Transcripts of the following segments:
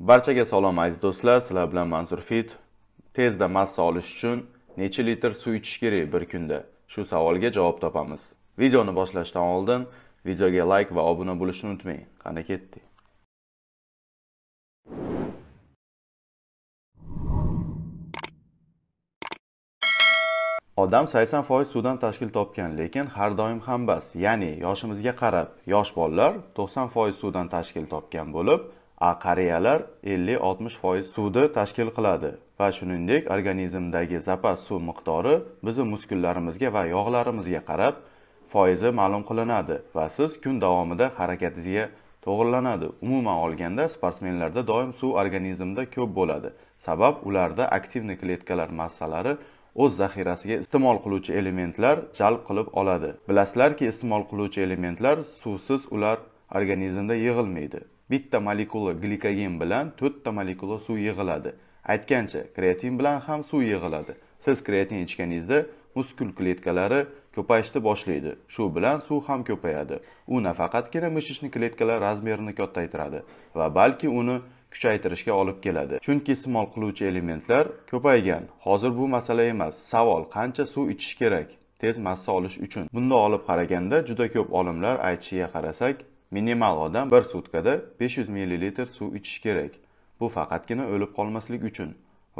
barchaga salom aziz do'stlar sizlar bilan mansur fit tezda massa olish uchun necha litr suv ichish kerak bir kunda shu savolga javob topamiz videoni boshlashdan oldin videoga like va obuna bo'lishni unutmang qani ketdik odam 80% suvdan tashkil topgan lekin har doim ham bas ya'ni yoshimizga qarab yosh bolalar 90% suvdan tashkil topgan bo'lib aqariyalar 50-60% suvni tashkil qiladi va shuningdek organizmdagi zapas suv miqdori bizning muskullarimizga va yog'larimizga qarab foizi ma'lum qilinadi va siz kun davomida harakatingizga to'g'irlanadi umuman olganda sportsmenlarda doim suv organizmda ko'p bo'ladi sabab ularda aktivni kletkalar massalari o'z zaxirasiga iste'mol qiluvchi elementlar jalb qilib oladi bilasizlarki iste'mol qiluvchi elementlar suvsiz ular organizmda yig'ilmaydi bitta molekula glikogen bilan to'rtta molekula suv yig'iladi aytgancha kreatin bilan ham suv yig'iladi siz kreatin ichganingizda muskul kletkalari ko'payishni boshlaydi shu bilan suv ham ko'payadi u nafaqatgina mishishni kletkalar razmerini kattaytiradi va balki uni kuchaytirishga olib keladi chunki iste'mol qiluvchi elementlar ko'paygan hozir bu masala emas savol qancha suv ichish kerak tez massa olish uchun bunday olib qaraganda juda ko'p olimlar aytishiga qarasak Minimal odam bir sutkada 500 ml suv ichish kerak. Bu faqatgina o'lib qolmaslik uchun.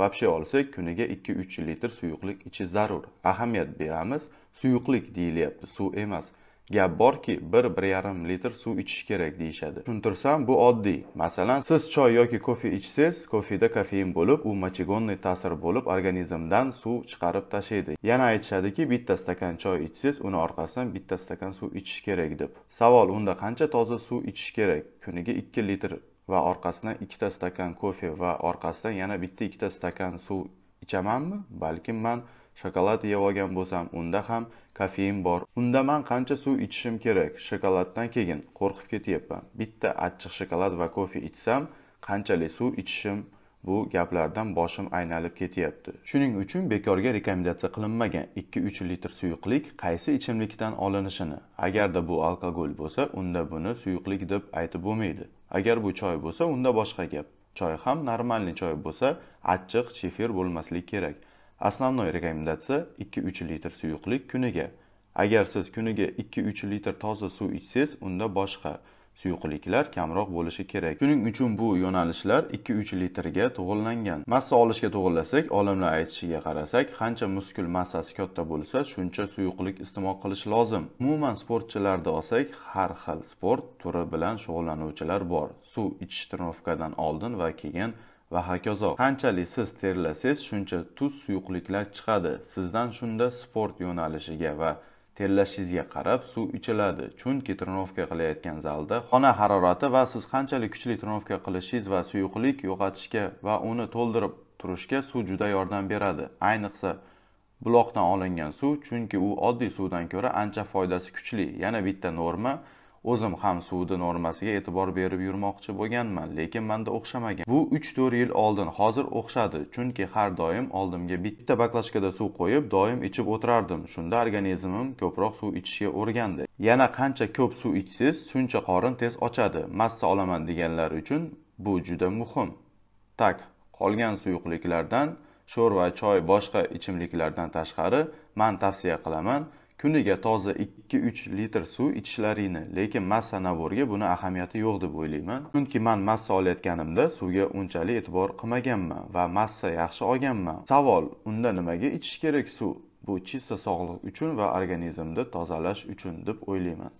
Vapshe olsak, kuniga 2-3 litr suyuqlik ichish zarur. Ahamiyat beramiz, suyuqlik deyilyapti, suv emas. gap borki bir bir yarim litr suv ichish kerak deyishadi tushuntirsam bu oddiy masalan siz choy yoki kofe ichsangiz kofeda kofein bo'lib u mochigonniy ta'sir bo'lib organizmdan suv chiqarib tashlaydi yana aytishadiki bitta stakan choy ichsangiz uni orqasidan bitta stakan suv ichish kerak deb savol unda qancha toza suv ichish kerak kuniga ikki litr va orqasidan ikkita stakan kofe va orqasidan yana bitta ikkita stakan suv ichamanmi balkim man shokolad yeb olgan bo'lsam unda ham kofein bor unda man qancha suv ichishim kerak shokoladdan keyin qo'rqib ketyapman bitta achchiq shokolad va kofe ichsam qanchalik suv ichishim bu gaplardan boshim aylanib ketyapti shuning uchun bekorga rekomendatsiya qilinmagan 2-3 litr suyuqlik qaysi ichimlikdan olinishini agarda bu alkogol bo'lsa unda buni suyuqlik deb aytib bo'lmaydi agar bu choy bo'lsa unda boshqa gap choy ham normalniy choy bo'lsa achchiq shefir bo'lmasligi kerak Основной рекомендация 2-3 litr suyuqlik kuniga. Agar siz kuniga 2-3 litr toza suv ичсез, unda boshqa suyuqliklar kamroq bo'lishi kerak. Shuning uchun bu yo'nalishlar 2-3 litrga to'g'rilangan. Massa olishga to'g'rilasak, olimlar aytishiga qarasak, qancha muskul massasi katta bo'lsa, shuncha suyuqlik iste'mol qilish lozim. Umuman sportchilarni olsak, har xil sport turi bilan shug'ullanuvchilar bor. Suv ichish trenirovkadan oldin va keyin va hokazo qanchalik siz terlasangiz shuncha tuz suyuqliklar chiqadi sizdan shunda sport yo'nalishiga va terlashingizga qarab suv ichiladi chunki trenovka qilayotgan zalda xona harorati va siz qanchalik kuchli trenovka qilishingiz va suyuqlik yo'qotishga va uni to'ldirib turishga suv juda yordam beradi ayniqsa buloqdan olingan suv chunki u oddiy suvdan ko'ra ancha foydasi kuchli yana bitta norma o'zim ham suvni normasiga e'tibor berib yurmoqchi bo'lganman lekin manda o'xshamagan bu uch to'rt yil oldin hozir o'xshadi chunki har doim oldimga bitta baklashkada suv qo'yib doim ichib o'tirardim shunda organizmim ko'proq suv ichishga o'rgandi yana qancha ko'p suv ichsiz shuncha qorin tez ochadi massa olaman deganlar uchun bu juda muhim tak qolgan suyuqliklardan sho'rva choy boshqa ichimliklardan tashqari man tavsiya qilaman kuniga toza 2-3 litr suv ichishlaringni lekin massa naborga buni ahamiyati yo'q deb o'ylayman chunki man massa olayotganimda suvga unchalik e'tibor qilmaganman va massa yaxshi olganman savol unda nimaga ichish kerak suv bu chista sog'liq uchun va organizmni tozalash uchun deb o'ylayman